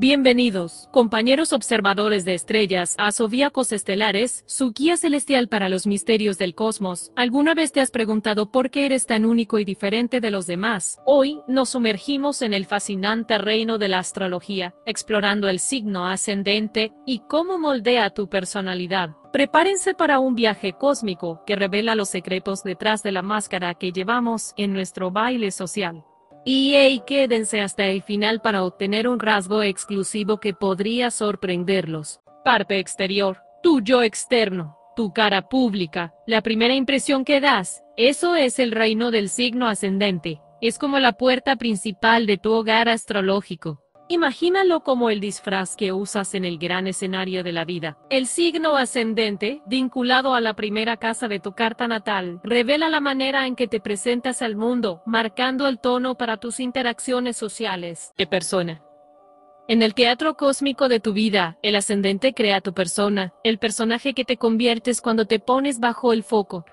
Bienvenidos, compañeros observadores de estrellas, a Zodíacos Estelares, su guía celestial para los misterios del cosmos. ¿Alguna vez te has preguntado por qué eres tan único y diferente de los demás? Hoy, nos sumergimos en el fascinante reino de la astrología, explorando el signo ascendente y cómo moldea tu personalidad. Prepárense para un viaje cósmico que revela los secretos detrás de la máscara que llevamos en nuestro baile social. Y e y quédense hasta el final para obtener un rasgo exclusivo que podría sorprenderlos. Parte exterior, tu yo externo, tu cara pública, la primera impresión que das, eso es el reino del signo ascendente, es como la puerta principal de tu hogar astrológico. Imagínalo como el disfraz que usas en el gran escenario de la vida. El signo ascendente, vinculado a la primera casa de tu carta natal, revela la manera en que te presentas al mundo, marcando el tono para tus interacciones sociales. De persona. En el teatro cósmico de tu vida, el ascendente crea tu persona, el personaje que te conviertes cuando te pones bajo el foco.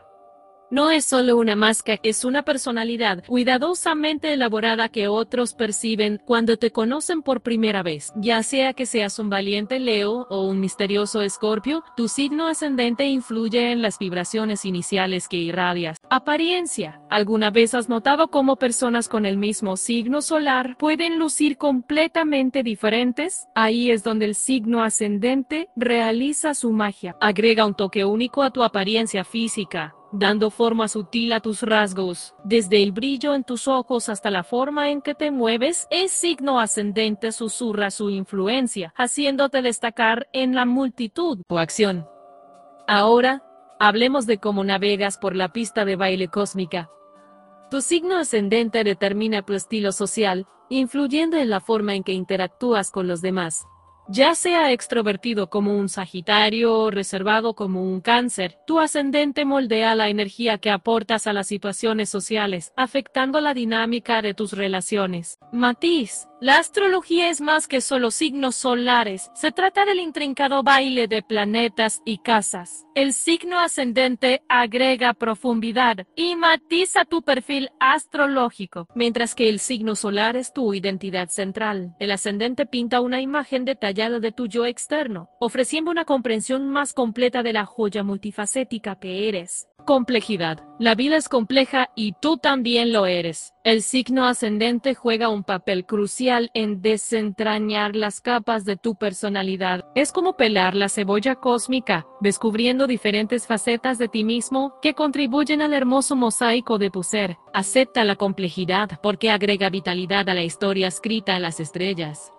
No es solo una máscara, es una personalidad cuidadosamente elaborada que otros perciben cuando te conocen por primera vez. Ya sea que seas un valiente Leo o un misterioso Escorpio, tu signo ascendente influye en las vibraciones iniciales que irradias. Apariencia. ¿Alguna vez has notado cómo personas con el mismo signo solar pueden lucir completamente diferentes? Ahí es donde el signo ascendente realiza su magia. Agrega un toque único a tu apariencia física dando forma sutil a tus rasgos, desde el brillo en tus ojos hasta la forma en que te mueves, el signo ascendente susurra su influencia, haciéndote destacar en la multitud. O acción. Ahora, hablemos de cómo navegas por la pista de baile cósmica. Tu signo ascendente determina tu estilo social, influyendo en la forma en que interactúas con los demás. Ya sea extrovertido como un Sagitario o reservado como un cáncer, tu ascendente moldea la energía que aportas a las situaciones sociales, afectando la dinámica de tus relaciones. Matiz. La astrología es más que solo signos solares, se trata del intrincado baile de planetas y casas. El signo ascendente agrega profundidad y matiza tu perfil astrológico, mientras que el signo solar es tu identidad central. El ascendente pinta una imagen detallada de tu yo externo, ofreciendo una comprensión más completa de la joya multifacética que eres. Complejidad. La vida es compleja y tú también lo eres. El signo ascendente juega un papel crucial en desentrañar las capas de tu personalidad. Es como pelar la cebolla cósmica, descubriendo diferentes facetas de ti mismo que contribuyen al hermoso mosaico de tu ser. Acepta la complejidad porque agrega vitalidad a la historia escrita en las estrellas.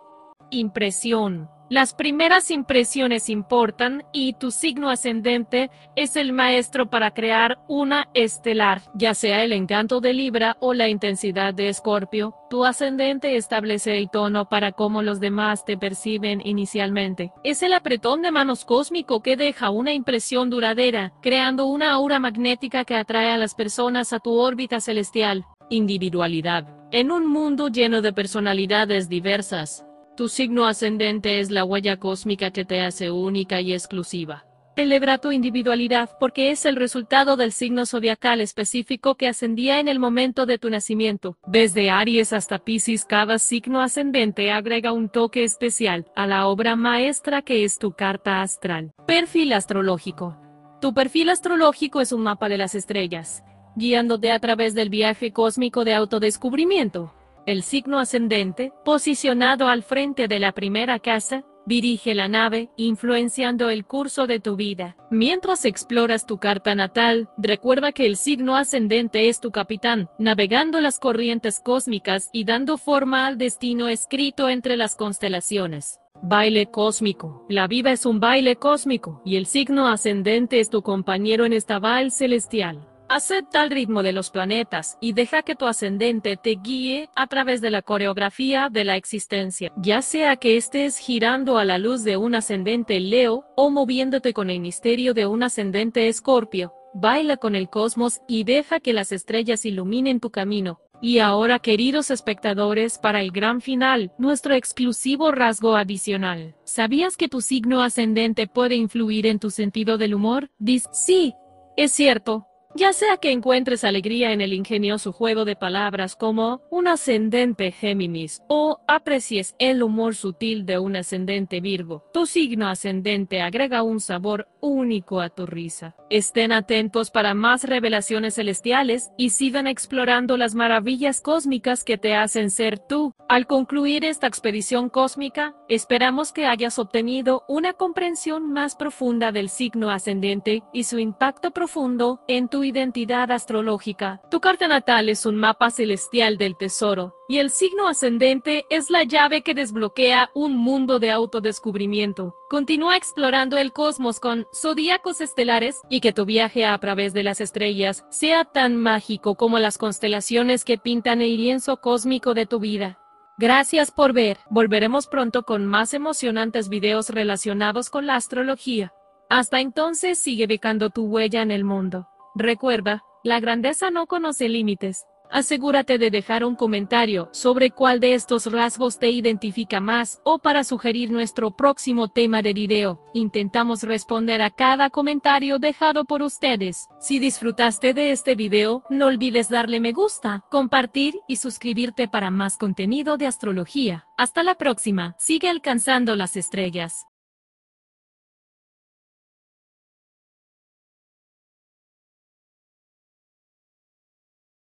Impresión. Las primeras impresiones importan y tu signo ascendente es el maestro para crear una estelar, ya sea el encanto de Libra o la intensidad de Escorpio. Tu ascendente establece el tono para cómo los demás te perciben inicialmente. Es el apretón de manos cósmico que deja una impresión duradera, creando una aura magnética que atrae a las personas a tu órbita celestial. Individualidad. En un mundo lleno de personalidades diversas, tu signo ascendente es la huella cósmica que te hace única y exclusiva. Celebra tu individualidad porque es el resultado del signo zodiacal específico que ascendía en el momento de tu nacimiento. Desde Aries hasta Pisces cada signo ascendente agrega un toque especial a la obra maestra que es tu carta astral. Perfil astrológico. Tu perfil astrológico es un mapa de las estrellas, guiándote a través del viaje cósmico de autodescubrimiento el signo ascendente, posicionado al frente de la primera casa, dirige la nave, influenciando el curso de tu vida. Mientras exploras tu carta natal, recuerda que el signo ascendente es tu capitán, navegando las corrientes cósmicas y dando forma al destino escrito entre las constelaciones. Baile cósmico. La vida es un baile cósmico, y el signo ascendente es tu compañero en esta baile celestial. Acepta el ritmo de los planetas y deja que tu ascendente te guíe a través de la coreografía de la existencia, ya sea que estés girando a la luz de un ascendente Leo o moviéndote con el misterio de un ascendente Escorpio. Baila con el cosmos y deja que las estrellas iluminen tu camino. Y ahora queridos espectadores, para el gran final, nuestro exclusivo rasgo adicional. ¿Sabías que tu signo ascendente puede influir en tu sentido del humor? Dis. sí, es cierto, ya sea que encuentres alegría en el ingenioso juego de palabras como un ascendente Géminis o aprecies el humor sutil de un ascendente Virgo, tu signo ascendente agrega un sabor único a tu risa. Estén atentos para más revelaciones celestiales y sigan explorando las maravillas cósmicas que te hacen ser tú. Al concluir esta expedición cósmica, esperamos que hayas obtenido una comprensión más profunda del signo ascendente y su impacto profundo en tu identidad astrológica. Tu carta natal es un mapa celestial del tesoro, y el signo ascendente es la llave que desbloquea un mundo de autodescubrimiento. Continúa explorando el cosmos con zodíacos estelares y que tu viaje a través de las estrellas sea tan mágico como las constelaciones que pintan el lienzo cósmico de tu vida. Gracias por ver, volveremos pronto con más emocionantes videos relacionados con la astrología. Hasta entonces sigue becando tu huella en el mundo. Recuerda, la grandeza no conoce límites asegúrate de dejar un comentario sobre cuál de estos rasgos te identifica más o para sugerir nuestro próximo tema de video. Intentamos responder a cada comentario dejado por ustedes. Si disfrutaste de este video, no olvides darle me gusta, compartir y suscribirte para más contenido de astrología. Hasta la próxima, sigue alcanzando las estrellas.